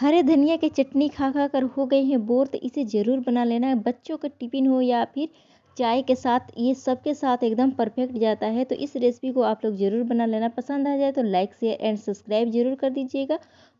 हरे धनिया की चटनी खा खा कर हो गए हैं बोर तो इसे ज़रूर बना लेना है बच्चों का टिफिन हो या फिर चाय के साथ ये सब के साथ एकदम परफेक्ट जाता है तो इस रेसिपी को आप लोग ज़रूर बना लेना पसंद आ जाए तो लाइक शेयर एंड सब्सक्राइब ज़रूर कर दीजिएगा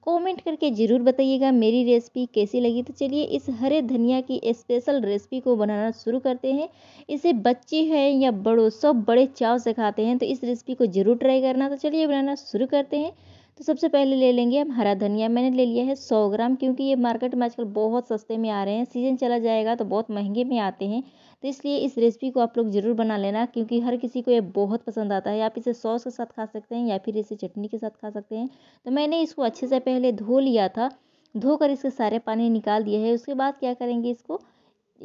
कमेंट करके ज़रूर बताइएगा मेरी रेसिपी कैसी लगी तो चलिए इस हरे धनिया की स्पेशल रेसिपी को बनाना शुरू करते हैं इसे बच्चे हैं या बड़ों सब बड़े चाव से खाते हैं तो इस रेसिपी को ज़रूर ट्राई करना तो चलिए बनाना शुरू करते हैं तो सबसे पहले ले लेंगे हम हरा धनिया मैंने ले लिया है सौ ग्राम क्योंकि ये मार्केट में आजकल बहुत सस्ते में आ रहे हैं सीज़न चला जाएगा तो बहुत महंगे में आते हैं तो इसलिए इस रेसिपी को आप लोग ज़रूर बना लेना क्योंकि हर किसी को ये बहुत पसंद आता है आप इसे सॉस के साथ खा सकते हैं या फिर इसे चटनी के साथ खा सकते हैं तो मैंने इसको अच्छे से पहले धो लिया था धोकर इसके सारे पानी निकाल दिए है उसके बाद क्या करेंगे इसको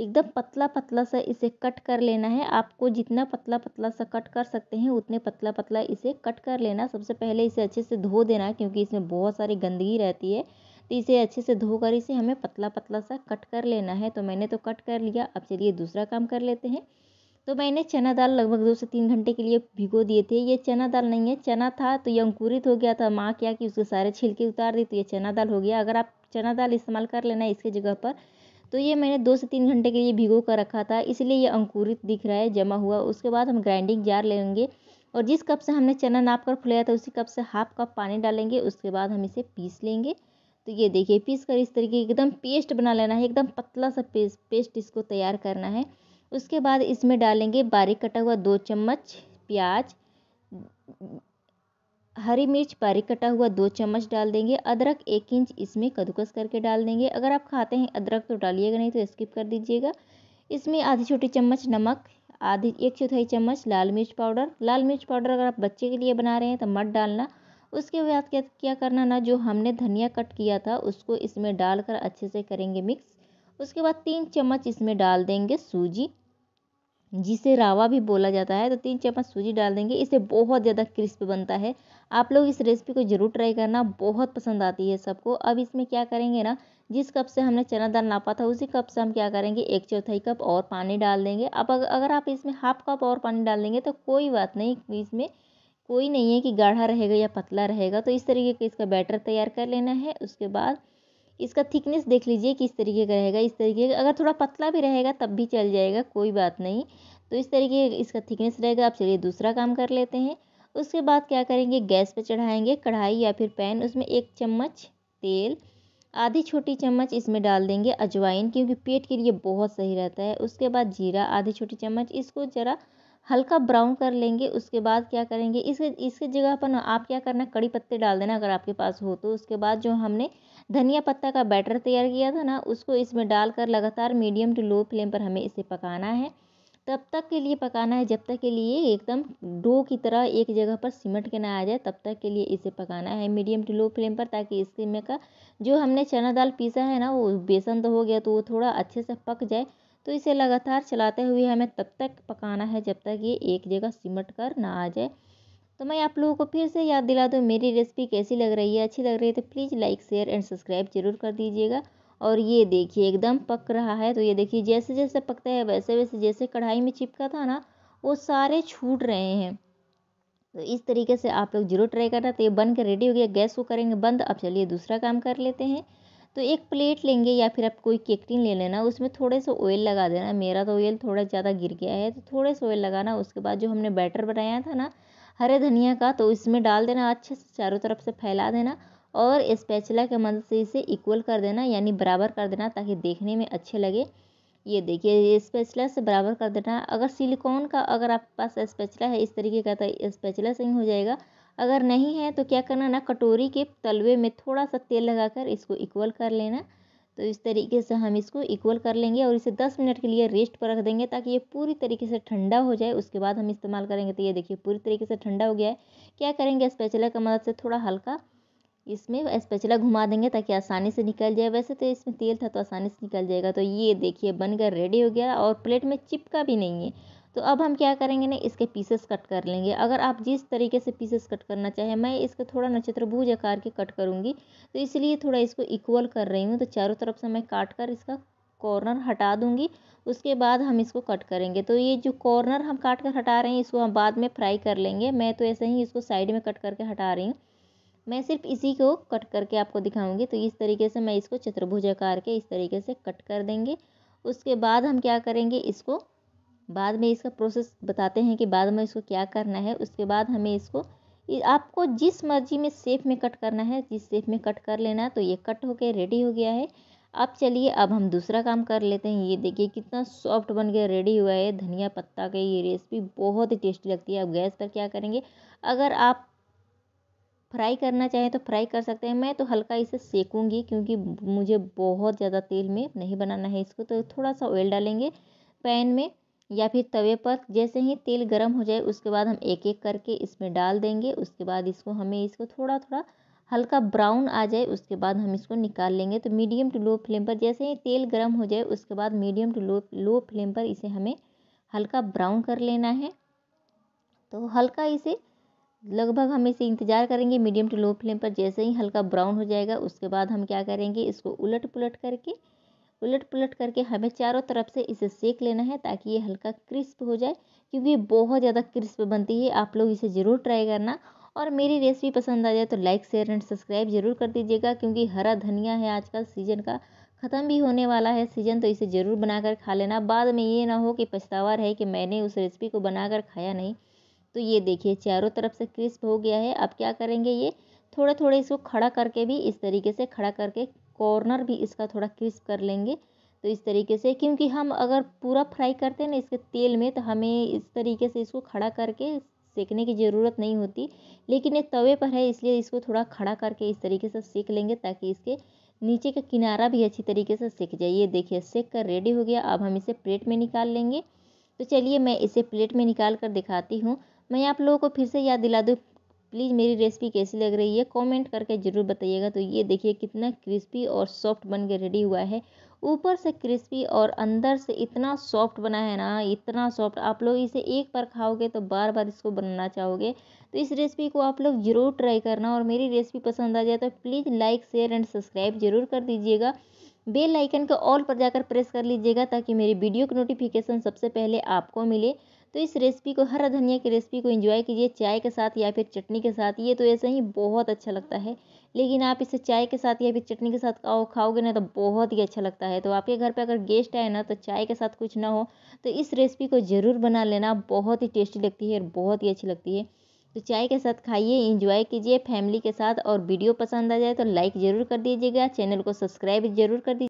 एकदम पतला पतला सा इसे कट कर लेना है आपको जितना पतला पतला सा कट कर सकते हैं उतने पतला पतला इसे कट कर लेना सबसे पहले इसे अच्छे से धो देना क्योंकि इसमें बहुत सारी गंदगी रहती है तो इसे अच्छे से धोकर इसे हमें पतला पतला सा कट कर लेना है तो मैंने तो कट कर लिया अब चलिए दूसरा काम कर लेते हैं तो मैंने चना दाल लगभग दो से तीन घंटे के लिए भिगो दिए थे ये चना दाल नहीं है चना था तो ये अंकुरित हो गया था माँ क्या कि उसके सारे छिलके उतार दी तो ये चना दाल हो गया अगर आप चना दाल इस्तेमाल कर लेना इसके जगह पर तो ये मैंने दो से तीन घंटे के लिए भिगो कर रखा था इसलिए ये अंकुरित दिख रहा है जमा हुआ उसके बाद हम ग्राइंडिंग जार लेंगे और जिस कप से हमने चना नाप कर फुलाया था उसी कप से हाफ कप पानी डालेंगे उसके बाद हम इसे पीस लेंगे तो ये देखिए पीस कर इस तरीके एकदम पेस्ट बना लेना है एकदम पतला सा पेस्ट पेस्ट इसको तैयार करना है उसके बाद इसमें डालेंगे बारीक कटा हुआ दो चम्मच प्याज हरी मिर्च बारीक कटा हुआ दो चम्मच डाल देंगे अदरक एक इंच इसमें कद्दूकस करके डाल देंगे अगर आप खाते हैं अदरक तो डालिएगा नहीं तो स्किप कर दीजिएगा इसमें आधी छोटी चम्मच नमक आधी एक चौथाई चम्मच लाल मिर्च पाउडर लाल मिर्च पाउडर अगर आप बच्चे के लिए बना रहे हैं तो मत डालना उसके बाद क्या क्या करना ना जो हमने धनिया कट किया था उसको इसमें डालकर अच्छे से करेंगे मिक्स उसके बाद तीन चम्मच इसमें डाल देंगे सूजी जिसे रावा भी बोला जाता है तो तीन चम्मच सूजी डाल देंगे इससे बहुत ज़्यादा क्रिस्प बनता है आप लोग इस रेसिपी को ज़रूर ट्राई करना बहुत पसंद आती है सबको अब इसमें क्या करेंगे ना जिस कप से हमने चना दाल नापा था उसी कप से हम क्या करेंगे एक चौथाई कप और पानी डाल देंगे अब अगर आप इसमें हाफ कप और पानी डाल देंगे तो कोई बात नहीं इसमें कोई नहीं है कि गाढ़ा रहेगा या पतला रहेगा तो इस तरीके का इसका बैटर तैयार कर लेना है उसके बाद इसका थिकनेस देख लीजिए कि इस तरीके का रहेगा इस तरीके का अगर थोड़ा पतला भी रहेगा तब भी चल जाएगा कोई बात नहीं तो इस तरीके इसका थिकनेस रहेगा आप चलिए दूसरा काम कर लेते हैं उसके बाद क्या करेंगे गैस पर चढ़ाएंगे कढ़ाई या फिर पैन उसमें एक चम्मच तेल आधी छोटी चम्मच इसमें डाल देंगे अजवाइन क्योंकि पेट के लिए बहुत सही रहता है उसके बाद जीरा आधी छोटी चम्मच इसको ज़रा हल्का ब्राउन कर लेंगे उसके बाद क्या करेंगे इसके इसके जगह पर आप क्या करना कड़ी पत्ते डाल देना अगर आपके पास हो तो उसके बाद जो हमने धनिया पत्ता का बैटर तैयार किया था ना उसको इसमें डालकर लगातार मीडियम टू लो फ्लेम पर हमें इसे पकाना है तब तक के लिए पकाना है जब तक के लिए एकदम डो की तरह एक जगह पर सिमट के ना आ जाए तब तक के लिए इसे पकाना है मीडियम टू लो फ्लेम पर ताकि में का जो हमने चना दाल पीसा है ना वो बेसन तो हो गया तो वो थोड़ा अच्छे से पक जाए तो इसे लगातार चलाते हुए हमें तब तक पकाना है जब तक ये एक जगह सिमट कर ना आ जाए तो मैं आप लोगों को फिर से याद दिला दूँ मेरी रेसिपी कैसी लग रही है अच्छी लग रही है तो please like share and subscribe जरूर कर दीजिएगा और ये देखिए एकदम पक रहा है तो ये देखिए जैसे जैसे पकता है वैसे वैसे जैसे कढ़ाई में चिपका था ना वो सारे छूट रहे हैं तो इस तरीके से आप लोग जरूर ट्राई करना तो ये बन के रेडी हो गया गैस को करेंगे बंद अब चलिए दूसरा काम कर लेते हैं तो एक प्लेट लेंगे या फिर आप कोई केकटिन ले लेना उसमें थोड़े से ऑयल लगा देना मेरा तो ऑयल थोड़ा ज़्यादा गिर गया है तो थोड़े से ऑयल लगाना उसके बाद जो हमने बैटर बनाया था ना हरे धनिया का तो इसमें डाल देना अच्छे से चारों तरफ से फैला देना और स्पैचला के मदद से इसे इक्वल कर देना यानी बराबर कर देना ताकि देखने में अच्छे लगे ये देखिए स्पेचला से बराबर कर देना अगर सिलिकॉन का अगर आपके पास स्पेचला है इस तरीके का तो से ही हो जाएगा अगर नहीं है तो क्या करना ना कटोरी के तलवे में थोड़ा सा तेल लगाकर इसको इक्वल कर लेना तो इस तरीके से हम इसको इक्वल कर लेंगे और इसे 10 मिनट के लिए रेस्ट पर रख देंगे ताकि ये पूरी तरीके से ठंडा हो जाए उसके बाद हम इस्तेमाल करेंगे तो ये देखिए पूरी तरीके से ठंडा हो गया है क्या करेंगे स्पेचला की मदद से थोड़ा हल्का इसमें स्पेचला घुमा देंगे ताकि आसानी से निकल जाए वैसे तो इसमें तेल था तो आसानी से निकल जाएगा तो ये देखिए बनकर रेडी हो गया और प्लेट में चिपका भी नहीं है तो अब हम क्या करेंगे ना इसके पीसेस कट कर लेंगे अगर आप जिस तरीके से पीसेस कट करना चाहें मैं इसको थोड़ा भूज आकार के कट करूँगी तो इसलिए थोड़ा इसको इक्वल कर रही हूँ तो चारों तरफ से मैं काट कर इसका कॉर्नर हटा दूँगी उसके बाद हम इसको कट करेंगे तो ये जो कॉर्नर हम काट कर हटा रहे हैं इसको हम बाद में फ्राई कर लेंगे मैं तो ऐसे ही इसको साइड में कट करके हटा रही हूँ मैं सिर्फ इसी को कट करके आपको दिखाऊंगी तो इस तरीके से मैं इसको चतुर्भुज आकार के इस तरीके से कट कर देंगे उसके बाद हम क्या करेंगे इसको बाद में इसका प्रोसेस बताते हैं कि बाद में इसको क्या करना है उसके बाद हमें इसको आपको जिस मर्जी में सेप में कट करना है जिस सेप में कट कर लेना है तो ये कट होके रेडी हो गया है अब चलिए अब हम दूसरा काम कर लेते हैं ये देखिए कितना सॉफ्ट बन के रेडी हुआ है धनिया पत्ता का ये रेसिपी बहुत ही टेस्टी लगती है अब गैस पर क्या करेंगे अगर आप फ्राई करना चाहें तो फ्राई कर सकते हैं मैं तो हल्का इसे सेकूंगी क्योंकि मुझे बहुत ज़्यादा तेल में नहीं बनाना है इसको तो थोड़ा सा ऑयल डालेंगे पैन में या फिर तवे पर जैसे ही तेल गर्म हो जाए उसके बाद हम एक एक करके इसमें डाल देंगे उसके बाद इसको हमें इसको थोड़ा थोड़ा हल्का ब्राउन आ जाए उसके बाद हम इसको निकाल लेंगे तो मीडियम टू लो फ्लेम पर जैसे ही तेल गर्म हो जाए उसके बाद medium to low low flame पर इसे हमें हल्का ब्राउन कर लेना है तो हल्का इसे लगभग हम इसे इंतज़ार करेंगे मीडियम टू लो फ्लेम पर जैसे ही हल्का ब्राउन हो जाएगा उसके बाद हम क्या करेंगे इसको उलट पुलट करके उलट पुलट करके हमें चारों तरफ से इसे सेक लेना है ताकि ये हल्का क्रिस्प हो जाए क्योंकि ये बहुत ज़्यादा क्रिस्प बनती है आप लोग इसे ज़रूर ट्राई करना और मेरी रेसिपी पसंद आ जाए तो लाइक शेयर एंड सब्सक्राइब ज़रूर कर दीजिएगा क्योंकि हरा धनिया है आजकल सीजन का ख़त्म भी होने वाला है सीजन तो इसे ज़रूर बनाकर खा लेना बाद में ये ना हो कि पछतावा रहे कि मैंने उस रेसिपी को बनाकर खाया नहीं तो ये देखिए चारों तरफ से क्रिस्प हो गया है अब क्या करेंगे ये थोड़ा थोड़ा इसको खड़ा करके भी इस तरीके से खड़ा करके कॉर्नर भी इसका थोड़ा क्रिस्प कर लेंगे तो इस तरीके से क्योंकि हम अगर पूरा फ्राई करते हैं ना इसके तेल में तो हमें इस तरीके से इसको खड़ा करके सेकने की ज़रूरत नहीं होती लेकिन ये तवे पर है इसलिए इसको थोड़ा खड़ा करके इस तरीके से सेक लेंगे ताकि इसके नीचे का किनारा भी अच्छी तरीके से सेक जाए ये देखिए सेक कर रेडी हो गया अब हम इसे प्लेट में निकाल लेंगे तो चलिए मैं इसे प्लेट में निकाल कर दिखाती हूँ मैं आप लोगों को फिर से याद दिला दूँ प्लीज़ मेरी रेसिपी कैसी लग रही है कमेंट करके ज़रूर बताइएगा तो ये देखिए कितना क्रिस्पी और सॉफ्ट बन के रेडी हुआ है ऊपर से क्रिस्पी और अंदर से इतना सॉफ्ट बना है ना इतना सॉफ्ट आप लोग इसे एक बार खाओगे तो बार बार इसको बनाना चाहोगे तो इस रेसिपी को आप लोग ज़रूर ट्राई करना और मेरी रेसिपी पसंद आ जाए तो please like share and subscribe जरूर कर दीजिएगा बेल आइकन का ऑल पर जाकर प्रेस कर लीजिएगा ताकि मेरी वीडियो की नोटिफिकेशन सबसे पहले आपको मिले तो इस रेसिपी को हरा धनिया की रेसिपी को इंजॉय कीजिए चाय के साथ या फिर चटनी के साथ ये तो ऐसे ही बहुत अच्छा लगता है लेकिन आप इसे चाय के साथ या फिर चटनी के साथ खाओ खाओगे ना तो बहुत ही अच्छा लगता है तो आपके घर पे अगर गेस्ट आए ना तो चाय के साथ कुछ ना हो तो इस रेसिपी को ज़रूर बना लेना बहुत ही टेस्टी लगती है और बहुत ही अच्छी लगती है तो चाय के साथ खाइए इंजॉय कीजिए फैमिली के साथ और वीडियो पसंद आ जाए तो लाइक ज़रूर कर दीजिएगा चैनल को सब्सक्राइब जरूर कर दीजिए